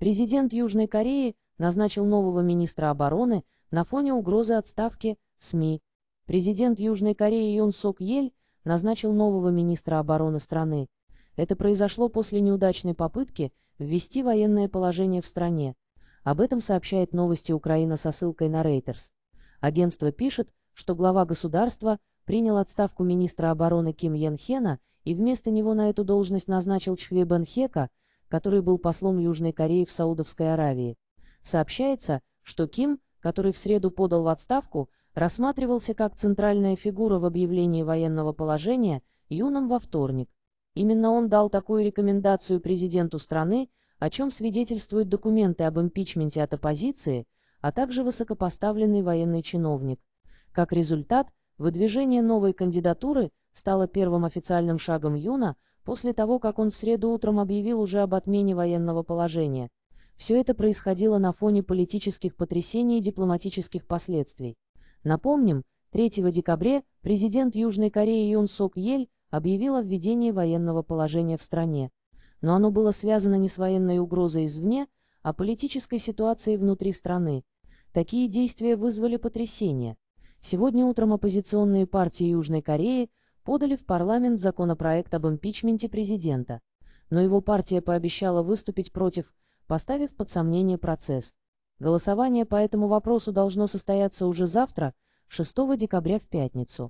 Президент Южной Кореи назначил нового министра обороны на фоне угрозы отставки СМИ. Президент Южной Кореи Юн Сок Ель назначил нового министра обороны страны. Это произошло после неудачной попытки ввести военное положение в стране. Об этом сообщает новости Украина со ссылкой на Reuters. Агентство пишет, что глава государства принял отставку министра обороны Ким Йен Хена и вместо него на эту должность назначил Чхве Бен Хека, который был послом Южной Кореи в Саудовской Аравии. Сообщается, что Ким, который в среду подал в отставку, рассматривался как центральная фигура в объявлении военного положения юном во вторник. Именно он дал такую рекомендацию президенту страны, о чем свидетельствуют документы об импичменте от оппозиции, а также высокопоставленный военный чиновник. Как результат, выдвижение новой кандидатуры стало первым официальным шагом Юна – после того, как он в среду утром объявил уже об отмене военного положения. Все это происходило на фоне политических потрясений и дипломатических последствий. Напомним, 3 декабря президент Южной Кореи Юн Сок Ель объявил о введении военного положения в стране. Но оно было связано не с военной угрозой извне, а политической ситуацией внутри страны. Такие действия вызвали потрясение. Сегодня утром оппозиционные партии Южной Кореи – подали в парламент законопроект об импичменте президента, но его партия пообещала выступить против, поставив под сомнение процесс. Голосование по этому вопросу должно состояться уже завтра, 6 декабря в пятницу.